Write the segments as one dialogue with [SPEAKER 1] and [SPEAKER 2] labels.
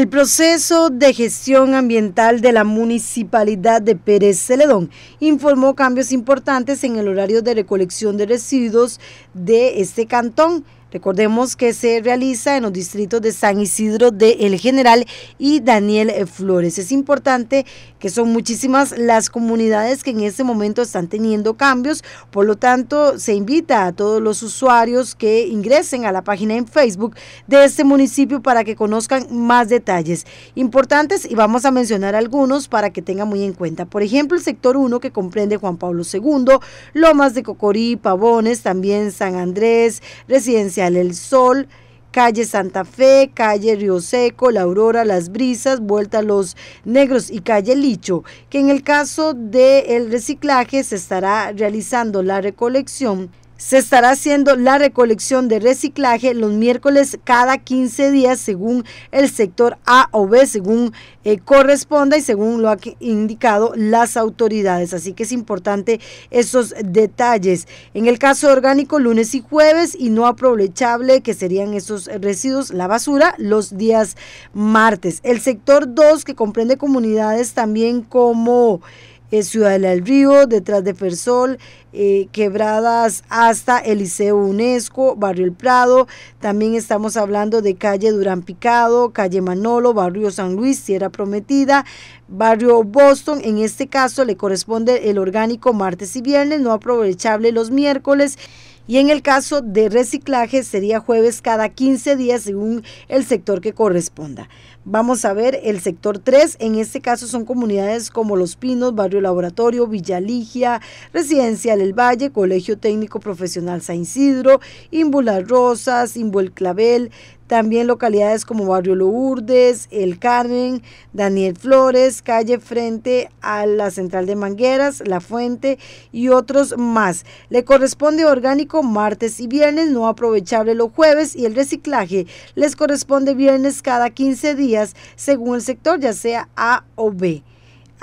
[SPEAKER 1] El proceso de gestión ambiental de la municipalidad de Pérez Celedón informó cambios importantes en el horario de recolección de residuos de este cantón. Recordemos que se realiza en los distritos de San Isidro de El General y Daniel eh, Flores. Es importante que son muchísimas las comunidades que en este momento están teniendo cambios, por lo tanto se invita a todos los usuarios que ingresen a la página en Facebook de este municipio para que conozcan más detalles importantes y vamos a mencionar algunos para que tengan muy en cuenta. Por ejemplo, el sector 1 que comprende Juan Pablo II, Lomas de Cocorí, Pavones, también San Andrés, Residencia el Sol, calle Santa Fe, calle Río Seco, La Aurora, Las Brisas, Vuelta a los Negros y calle Licho, que en el caso del reciclaje se estará realizando la recolección se estará haciendo la recolección de reciclaje los miércoles cada 15 días según el sector A o B, según eh, corresponda y según lo han indicado las autoridades. Así que es importante esos detalles. En el caso orgánico, lunes y jueves y no aprovechable, que serían esos residuos, la basura, los días martes. El sector 2, que comprende comunidades también como... Ciudad del Río, detrás de Fersol, eh, Quebradas hasta el Liceo UNESCO, Barrio El Prado. También estamos hablando de calle Durán Picado, calle Manolo, Barrio San Luis, Tierra Prometida, Barrio Boston. En este caso le corresponde el orgánico martes y viernes, no aprovechable los miércoles. Y en el caso de reciclaje sería jueves cada 15 días según el sector que corresponda. Vamos a ver el sector 3, en este caso son comunidades como Los Pinos, Barrio Laboratorio, Villa Ligia, Residencial El Valle, Colegio Técnico Profesional San Isidro, Imbulas Rosas, Imbu Clavel, también localidades como Barrio Lourdes, El Carmen, Daniel Flores, calle frente a la central de Mangueras, La Fuente y otros más. Le corresponde orgánico martes y viernes, no aprovechable los jueves y el reciclaje les corresponde viernes cada 15 días según el sector, ya sea A o B.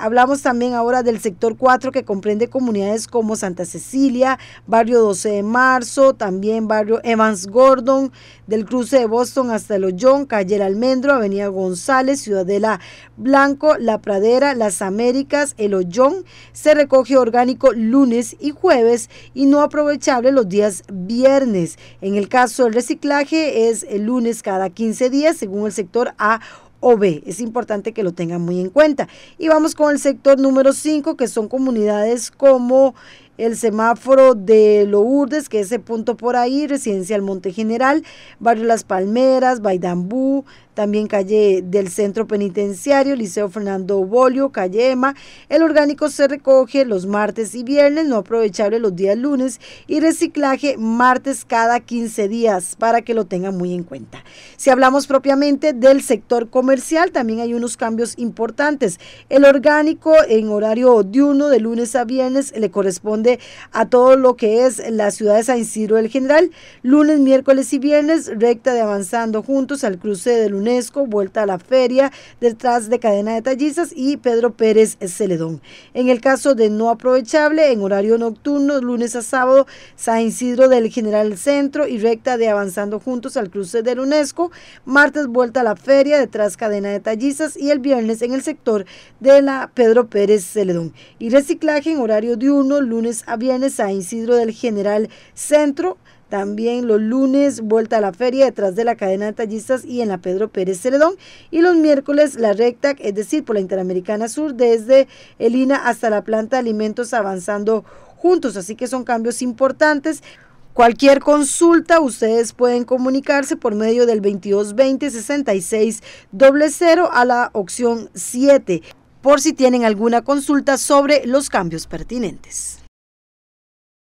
[SPEAKER 1] Hablamos también ahora del sector 4 que comprende comunidades como Santa Cecilia, barrio 12 de marzo, también barrio Evans Gordon, del cruce de Boston hasta el Ollón, calle Almendro, avenida González, Ciudadela Blanco, La Pradera, Las Américas, el Ollón. Se recoge orgánico lunes y jueves y no aprovechable los días viernes. En el caso del reciclaje es el lunes cada 15 días según el sector A o B. Es importante que lo tengan muy en cuenta. Y vamos con el sector número 5, que son comunidades como el semáforo de Lourdes, que es ese punto por ahí, Residencia del Monte General, Barrio Las Palmeras, Baidambú, también calle del Centro Penitenciario, Liceo Fernando Bolio, calle Ema. El orgánico se recoge los martes y viernes, no aprovechable los días lunes y reciclaje martes cada 15 días para que lo tengan muy en cuenta. Si hablamos propiamente del sector comercial, también hay unos cambios importantes. El orgánico en horario diurno de lunes a viernes le corresponde a todo lo que es la ciudad de San Isidro del General. Lunes, miércoles y viernes, recta de avanzando juntos al cruce del UNESCO, vuelta a la feria, detrás de cadena de tallizas y Pedro Pérez Celedón. En el caso de no aprovechable, en horario nocturno, lunes a sábado, San Isidro del General Centro y recta de avanzando juntos al cruce del UNESCO. Martes, vuelta a la feria, detrás cadena de tallizas y el viernes en el sector de la Pedro Pérez Celedón. Y reciclaje en horario diurno, lunes aviones a Isidro del General Centro. También los lunes, vuelta a la feria detrás de la cadena de tallistas y en la Pedro Pérez Celedón. Y los miércoles, la recta, es decir, por la Interamericana Sur, desde Elina hasta la planta de alimentos avanzando juntos. Así que son cambios importantes. Cualquier consulta, ustedes pueden comunicarse por medio del 2220-6600 a la opción 7, por si tienen alguna consulta sobre los cambios pertinentes.